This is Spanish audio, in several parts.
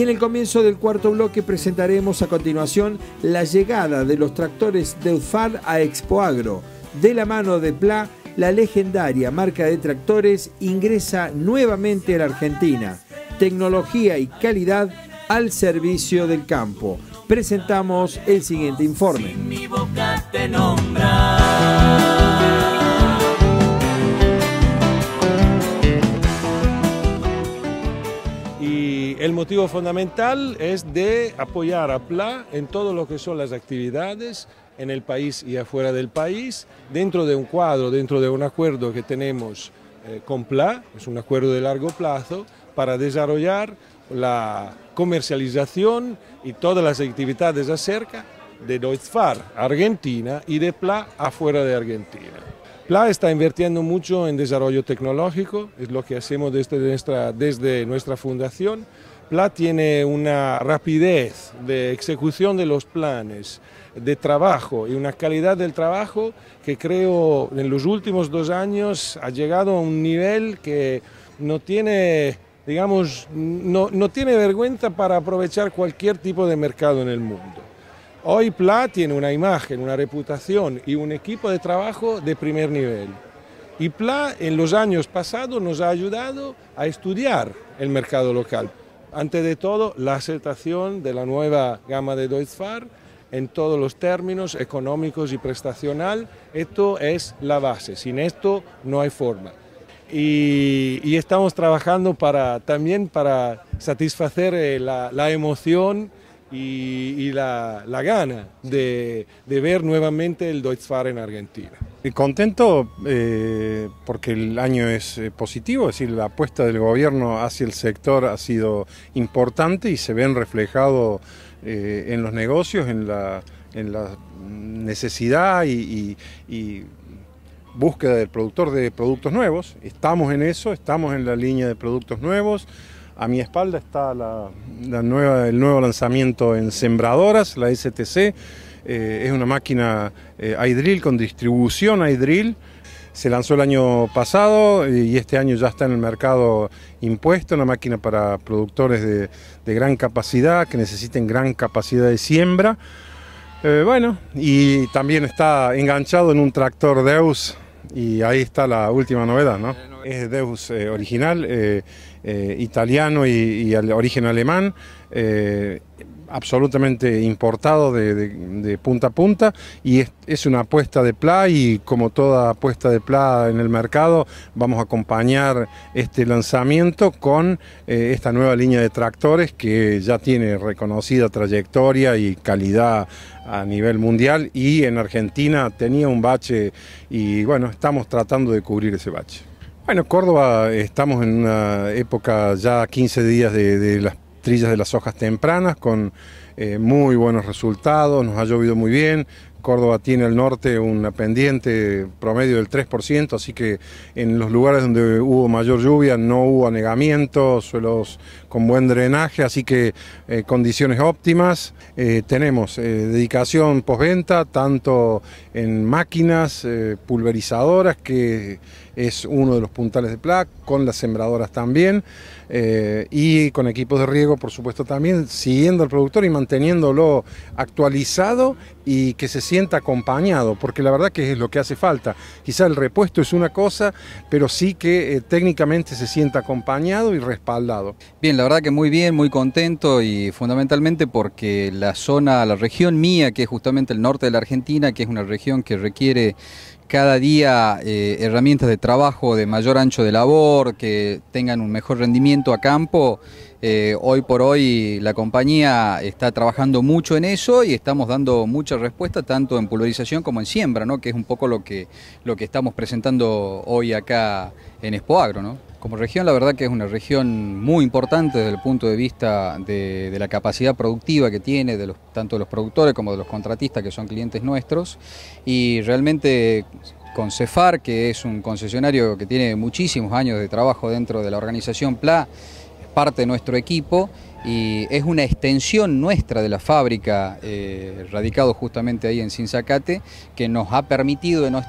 Y en el comienzo del cuarto bloque presentaremos a continuación la llegada de los tractores de UFAR a Expoagro. De la mano de Pla, la legendaria marca de tractores ingresa nuevamente a la Argentina. Tecnología y calidad al servicio del campo. Presentamos el siguiente informe. mi boca te El motivo fundamental es de apoyar a PLA en todo lo que son las actividades en el país y afuera del país, dentro de un cuadro, dentro de un acuerdo que tenemos eh, con PLA, es un acuerdo de largo plazo, para desarrollar la comercialización y todas las actividades acerca de Noizfar, Argentina, y de PLA afuera de Argentina. PLA está invirtiendo mucho en desarrollo tecnológico, es lo que hacemos desde nuestra, desde nuestra fundación. PLA tiene una rapidez de ejecución de los planes, de trabajo y una calidad del trabajo que creo en los últimos dos años ha llegado a un nivel que no tiene, digamos, no, tiene vergüenza para aprovechar cualquier tipo de mercado en el mundo. Hoy PLA tiene una imagen, una reputación y un equipo de trabajo de primer nivel. Y PLA en los años pasados nos ha ayudado a estudiar el mercado local. Ante de todo, la aceptación de la nueva gama de Far en todos los términos económicos y prestacional, esto es la base, sin esto no hay forma. Y, estamos trabajando también para satisfacer eh, la, emoción y, la, gana de, ver nuevamente el Far en Argentina. Contento eh, porque el año es eh, positivo, es decir, la apuesta del gobierno hacia el sector ha sido importante y se ven reflejado eh, en los negocios, en la, necesidad y búsqueda del productor de productos nuevos. Estamos en eso, estamos en la línea de productos nuevos. A mi espalda está el nuevo lanzamiento en sembradoras, la STC. Eh, es una máquina eh, con distribución iDrill. Se lanzó el año pasado eh, y este año ya está en el mercado impuesto, una máquina para productores de, gran capacidad, que necesiten gran capacidad de siembra. Eh, bueno, y también está enganchado en un tractor Deus y ahí está la última novedad, ¿no? Es Deus eh, original, eh, eh, italiano y, origen alemán, absolutamente importado de, punta a punta y es, una apuesta de play y como toda apuesta de PLA en el mercado vamos a acompañar este lanzamiento con esta nueva línea de tractores que ya tiene reconocida trayectoria y calidad a nivel mundial y en Argentina tenía un bache y bueno, estamos tratando de cubrir ese bache. Bueno, Córdoba estamos en una época ya 15 días de, las trillas de las hojas tempranas con eh, muy buenos resultados, nos ha llovido muy bien, Córdoba tiene al norte una pendiente promedio del 3%, así que en los lugares donde hubo mayor lluvia no hubo anegamiento, suelos con buen drenaje, así que eh, condiciones óptimas. Eh, tenemos dedicación postventa, tanto en máquinas pulverizadoras que es uno de los puntales de PLAC, con las sembradoras también, eh, y con equipos de riego, por supuesto, también, siguiendo al productor y manteniéndolo actualizado y que se sienta acompañado, porque la verdad que es lo que hace falta. Quizá el repuesto es una cosa, pero sí que eh, técnicamente se sienta acompañado y respaldado. Bien, la verdad que muy bien, muy contento y fundamentalmente porque la zona, la región mía, que es justamente el norte de la Argentina, que es una región que requiere cada día eh, herramientas de trabajo de mayor ancho de labor, que tengan un mejor rendimiento a campo. Eh, hoy por hoy la compañía está trabajando mucho en eso y estamos dando mucha respuesta tanto en pulverización como en siembra, ¿no? que es un poco lo que, lo que estamos presentando hoy acá en Espoagro ¿no? Como región, la verdad que es una región muy importante desde el punto de vista de, la capacidad productiva que tiene, de tanto de los productores como de los contratistas que son clientes nuestros, y realmente con Cefar, que es un concesionario que tiene muchísimos años de trabajo dentro de la organización PLA, es parte de nuestro equipo y es una extensión nuestra de la fábrica, eh, radicado justamente ahí en Sinzacate, que nos ha permitido en,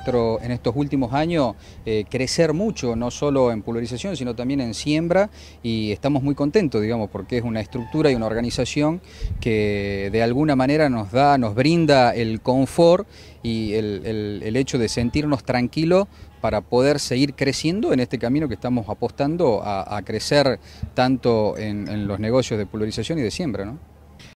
estos últimos años eh, crecer mucho, no solo en pulverización, sino también en siembra, y estamos muy contentos, digamos, porque es una estructura y una organización que de alguna manera nos da, nos brinda el confort y el, el hecho de sentirnos tranquilos para poder seguir creciendo en este camino que estamos apostando a, crecer tanto en, en, los negocios de pulverización y de siembra. ¿no?